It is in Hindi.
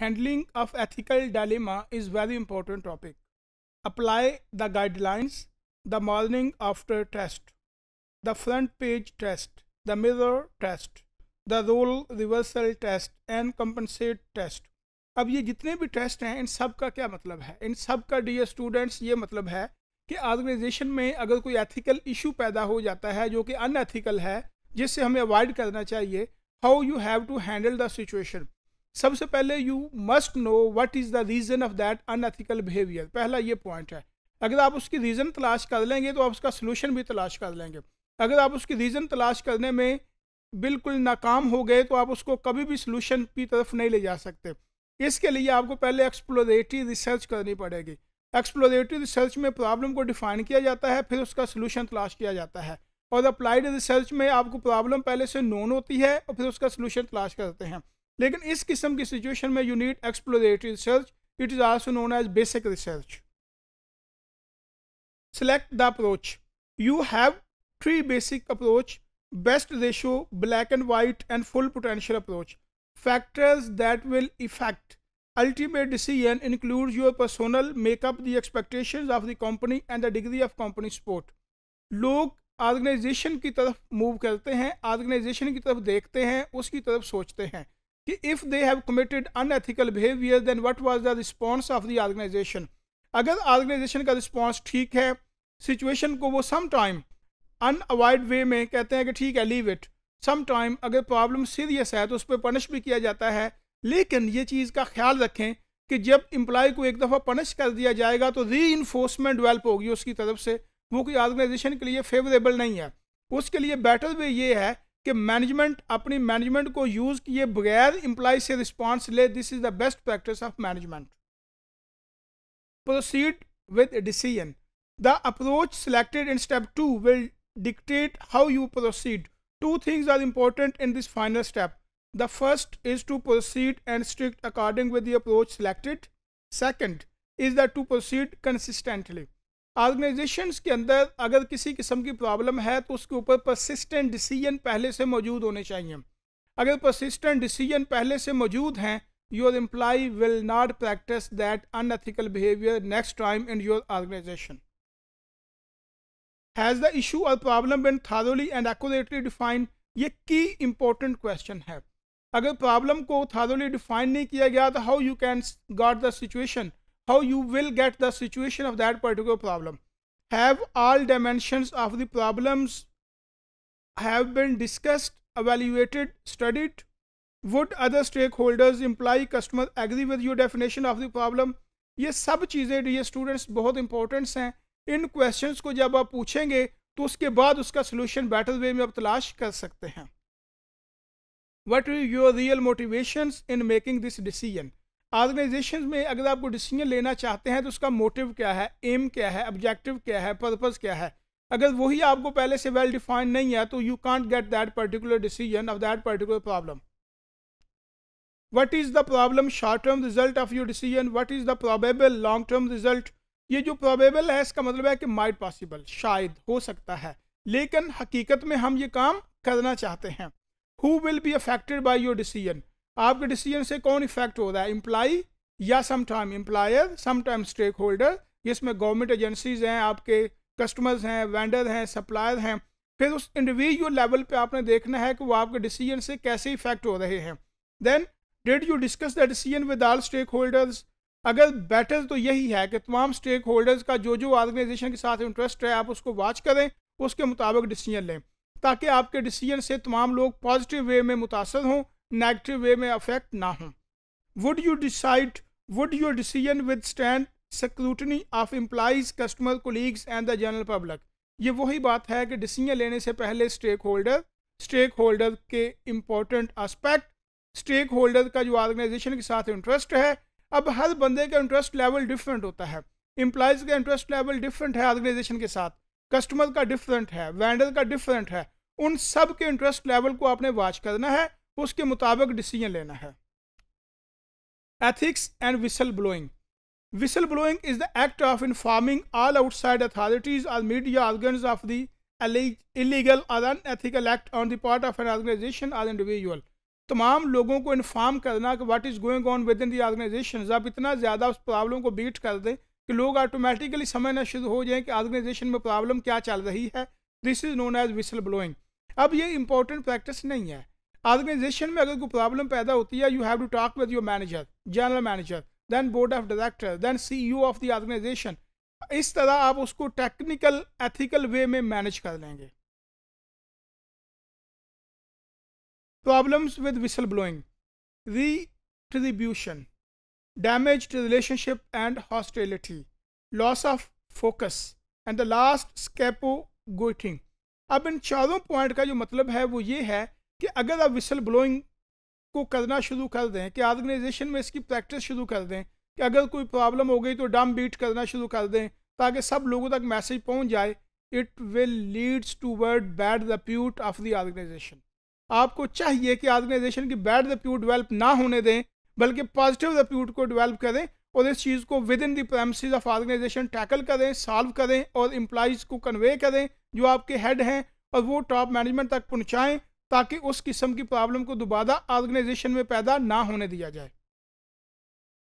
Handling of ethical dilemma is very important topic. Apply the guidelines the morning after test, the front page test, the mirror test, the role reversal test and compensate test. अब ये जितने भी टेस्ट हैं इन सब का क्या मतलब है इन सब का डी स्टूडेंट्स ये मतलब है कि ऑर्गेनाइजेशन में अगर कोई एथिकल इशू पैदा हो जाता है जो कि अनएथिकल है जिससे हमें अवॉइड करना चाहिए how you have to handle the situation सबसे पहले you must know what is the reason of that unethical behaviour पहला ये पॉइंट है अगर आप उसकी रीज़न तलाश कर लेंगे तो आप उसका सोल्यूशन भी तलाश कर लेंगे अगर आप उसकी रीज़न तलाश करने में बिल्कुल नाकाम हो गए तो आप उसको कभी भी सोल्यूशन की तरफ नहीं ले जा सकते इसके लिए आपको पहले एक्सप्लोरेटरी रिसर्च करनी पड़ेगी एक्सप्लोरेटरी रिसर्च में प्रॉब्लम को डिफाइन किया जाता है फिर उसका सोल्यूशन तलाश किया जाता है और अप्लाइड रिसर्च में आपको प्रॉब्लम पहले से नोन होती है और फिर उसका सोल्यूशन तलाश करते हैं लेकिन इस किस्म की सिचुएशन में you need exploratory research it is also known as basic research select the approach you have three basic approach best ratio black and white and full potential approach factors that will effect ultimate decision include your personal makeup the expectation of the company and the degree of company support लोग ऑर्गेनाइजेशन की तरफ मूव करते हैं ऑर्गेनाइजेशन की तरफ देखते हैं उसकी तरफ सोचते हैं कि if they have committed unethical behaviour then what was the response of the organisation अगर ऑर्गेनाइजेशन का रिस्पांस ठीक है सिचुएशन को वो सम टाइम अवॉइड वे में कहते हैं कि ठीक है लीव इट सम टाइम अगर प्रॉब्लम सीरियस है तो उस पर पनिश भी किया जाता है लेकिन ये चीज़ का ख्याल रखें कि जब एम्प्लॉय को एक दफ़ा पनिश कर दिया जाएगा तो री इन्फोर्समेंट डेवलप होगी उसकी तरफ से वो कोई ऑर्गेनाइजेशन के लिए फेवरेबल नहीं है उसके लिए बेटर वे ये है कि मैनेजमेंट अपनी मैनेजमेंट को यूज किए बगैर इंप्लाई से रिस्पॉन्स ले this is the best practice of management proceed with decision the approach selected in step two will dictate how you proceed two things are important in this final step the first is to proceed and strict according with the approach selected second is the to proceed consistently organisations के अंदर अगर किसी किस्म की प्रॉब्लम है तो उसके ऊपर परसिस्टेंट डिसीजन पहले से मौजूद होने चाहिए अगर परसिस्टेंट डिसीजन पहले से मौजूद हैं your employee will not practice that unethical behaviour next time in your organisation has the issue और problem been thoroughly and exactly defined ये की इम्पोर्टेंट क्वेश्चन है अगर प्रॉब्लम को थारोली डिफाइन नहीं किया गया तो how you can got the situation how you will get the situation of that particular problem have all dimensions of the problems have been discussed evaluated studied would other stakeholders imply customer agree with your definition of the problem ये सब चीज़ें ये स्टूडेंट्स बहुत इंपॉर्टेंट्स हैं इन क्वेश्चंस को जब आप पूछेंगे तो उसके बाद उसका सोल्यूशन बेटर वे में आप तलाश कर सकते हैं what your real motivations in making this decision organisation में अगर आपको डिसीजन लेना चाहते हैं तो उसका मोटिव क्या है एम क्या है ऑब्जेक्टिव क्या है पर्पज़ क्या है अगर वही आपको पहले से वेल डिफाइंड नहीं है तो you can't get that particular decision of that particular problem what is the problem short term result of your decision what is the probable long term result ये जो प्रोबेबल है इसका मतलब है कि माइट पॉसिबल शायद हो सकता है लेकिन हकीकत में हम ये काम करना चाहते हैं who will be affected by your decision आपके डिसीजन से कौन इफेक्ट हो रहा है एम्प्लाई या sometime employer sometime stakeholder जिसमें गवर्नमेंट एजेंसीज हैं आपके कस्टमर्स हैं वेंडर हैं सप्लायर हैं फिर उस इंडिविजुअल लेवल पे आपने देखना है कि वो आपके डिसीजन से कैसे इफेक्ट हो रहे हैं then did you discuss the decision with all stakeholders अगर बेटर तो यही है कि तमाम स्टेक होल्डर्स का जो जो ऑर्गेनाइजेशन के साथ इंटरेस्ट है आप उसको वॉच करें उसके मुताबिक डिसीजन लें ताकि आपके डिसीजन से तमाम लोग पॉजिटिव वे में मुतासर हों नेगेटिव वे में अफेक्ट ना हो would you decide would your decision withstand scrutiny of employees customer colleagues and the general public ये वही बात है कि डिसीजन लेने से पहले स्टेक होल्डर स्टेक होल्डर के इम्पोर्टेंट आस्पेक्ट स्टेक होल्डर का जो ऑर्गेनाइजेशन के साथ इंटरेस्ट है अब हर बंदे का इंटरेस्ट लेवल डिफरेंट होता है एम्प्लाइज का इंटरेस्ट लेवल डिफरेंट है ऑर्गेनाइजेशन के साथ कस्टमर का डिफरेंट है वेंडर का डिफरेंट है उन सब के इंटरेस्ट लेवल को आपने वॉच करना है तो उसके मुताबिक डिसीजन लेना है ethics and whistle blowing whistle blowing is the act of informing all outside authorities or media organ of the illegal or unethical act on the of an organisation or individual तमाम लोगों को इन्फॉर्म करना कि what is going on within the organisation आप इतना ज़्यादा उस प्रॉब्लम को बीट कर दें कि लोग ऑटोमेटिकली समझना शुरू हो जाएं कि ऑर्गेनाइजेशन में प्रॉब्लम क्या चल रही है this is known as whistle blowing अब ये इंपॉर्टेंट प्रैक्टिस नहीं है ऑर्गेनाइजेशन में अगर कोई प्रॉब्लम पैदा होती है you have to talk with your manager general manager then board of director then C of the organisation इस तरह आप उसको टेक्निकल एथिकल वे में मैनेज कर लेंगे problems with whistle blowing retribution damage relationship and hostility loss of focus and the last scapegoating अब इन चारों पॉइंट का जो मतलब है वो ये है कि अगर आप विसल ब्लोइंग को करना शुरू कर दें कि ऑर्गेनाइजेशन में इसकी प्रैक्टिस शुरू कर दें कि अगर कोई प्रॉब्लम हो गई तो डम बीट करना शुरू कर दें ताकि सब लोगों तक मैसेज पहुंच जाए it will leads to word bad repute of the organisation आपको चाहिए कि ऑर्गेनाइजेशन की बैड रिप्यूट डिवेल्प ना होने दें बल्कि पॉजिटिव रेप्यूट को डिवेल्प करें और इस चीज़ को within the premises of organisation tackle करें सॉल्व करें और इम्प्लाइज को कन्वे करें जो आपके हेड हैं और वो टॉप मैनेजमेंट तक पहुँचाएँ ताकि उस किस्म की प्रॉब्लम को दोबारा ऑर्गेनाइजेशन में पैदा ना होने दिया जाए